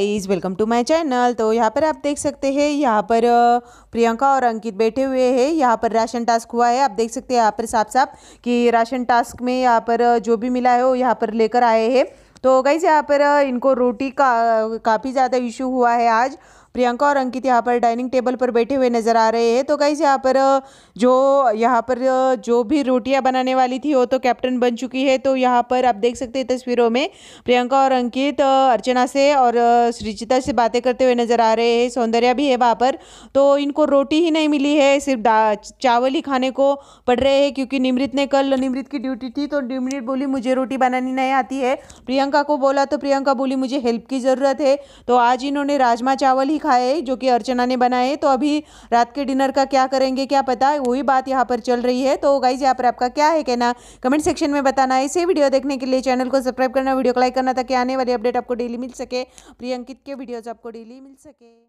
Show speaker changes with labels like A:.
A: is welcome to my channel तो यहाँ पर आप देख सकते हैं यहाँ पर प्रियंका और अंकित बैठे हुए हैं यहाँ पर राशन टास्क हुआ है आप देख सकते हैं यहाँ पर साफ साफ कि राशन टास्क में यहाँ पर जो भी मिला है वो यहाँ पर लेकर आए हैं तो गाइस यहाँ पर इनको रोटी का काफ़ी ज़्यादा इशू हुआ है आज प्रियंका और अंकित यहाँ पर डाइनिंग टेबल पर बैठे हुए नजर आ रहे हैं तो से यहाँ पर जो यहाँ पर जो भी रोटियाँ बनाने वाली थी वो तो कैप्टन बन चुकी है तो यहाँ पर आप देख सकते हैं तस्वीरों में प्रियंका और अंकित अर्चना से और सृजिता से बातें करते हुए नजर आ रहे हैं सौंदर्या भी है वहाँ पर तो इनको रोटी ही नहीं मिली है सिर्फ चावल ही खाने को पड़ रहे हैं क्योंकि निमृत ने कल निमृत की ड्यूटी थी तो निमृत बोली मुझे रोटी बनानी नहीं आती है प्रियंका को बोला तो प्रियंका बोली मुझे हेल्प की ज़रूरत है तो आज इन्होंने राजमा चावल ही खाए जो कि अर्चना ने बनाए तो अभी रात के डिनर का क्या करेंगे क्या पता वही बात यहाँ पर चल रही है तो गाइज यहाँ पर आपका क्या है कहना कमेंट सेक्शन में बताना इसे वीडियो देखने के लिए चैनल को सब्सक्राइब करना वीडियो को लाइक करना ताकि आने वाली अपडेट आपको डेली मिल सके प्रियंकित के वीडियोज आपको डेली मिल सके